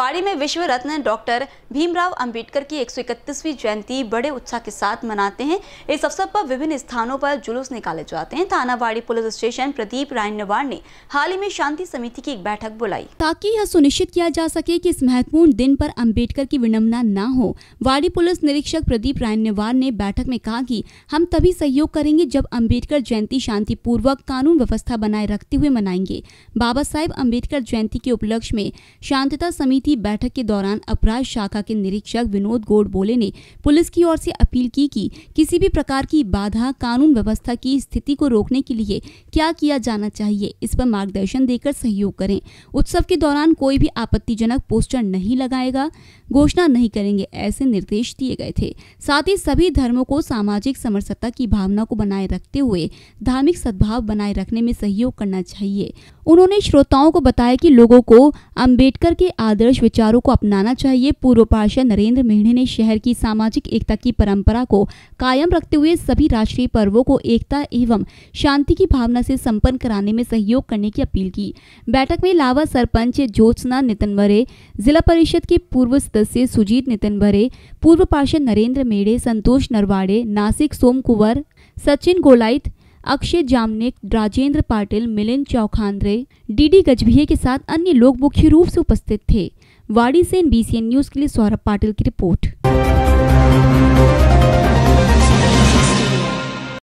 वाड़ी में विश्व रत्न डॉक्टर भीमराव अंबेडकर की 131वीं जयंती बड़े उत्साह के साथ मनाते हैं इस अवसर पर विभिन्न स्थानों पर जुलूस निकाले जाते हैं थानावाड़ी पुलिस स्टेशन प्रदीप रायनवार ने हाल ही में शांति समिति की एक बैठक बुलाई ताकि यह सुनिश्चित किया जा सके की इस महत्वपूर्ण दिन पर अम्बेडकर की विनमना न हो वाड़ी पुलिस निरीक्षक प्रदीप रायनवार ने बैठक में कहा की हम तभी सहयोग करेंगे जब अम्बेडकर जयंती पूर्वक कानून व्यवस्था बनाए रखते हुए मनाएंगे बाबा साहेब अम्बेडकर जयंती के उपलक्ष्य में शांतता समिति की बैठक के दौरान अपराध शाखा के निरीक्षक विनोद गोड बोले ने पुलिस की ओर से अपील की कि किसी भी प्रकार की बाधा कानून व्यवस्था की स्थिति को रोकने के लिए क्या किया जाना चाहिए इस पर मार्गदर्शन देकर सहयोग करें उत्सव के दौरान कोई भी आपत्तिजनक पोस्टर नहीं लगाएगा घोषणा नहीं करेंगे ऐसे निर्देश दिए गए थे साथ ही सभी धर्मों को सामाजिक समरसता की भावना को बनाए रखते हुए धार्मिक सद्भाव बनाए रखने में सहयोग करना चाहिए उन्होंने श्रोताओं को बताया कि लोगों को अम्बेडकर के आदर्श आदर्श विचारों को अपनाना चाहिए पूर्व पार्षद नरेंद्र मेहणे ने शहर की सामाजिक एकता की परंपरा को कायम रखते हुए सभी राष्ट्रीय पर्वों को एकता एवं शांति की भावना से संपन्न कराने में सहयोग करने की अपील की बैठक में लावा सरपंच ज्योत्सना भरे जिला परिषद के पूर्व सदस्य सुजीत नितिन भरे पूर्व पार्षद नरेंद्र मेढे संतोष नरवाड़े नासिक सोम कुंवर सचिन गोलाइत अक्षय जामनेक राजेंद्र पाटिल मिलिंद चौखांद्रे डीडी गजभिये के साथ अन्य लोग मुख्य रूप से उपस्थित थे वाड़ी से एन न्यूज के लिए सौरभ पाटिल की रिपोर्ट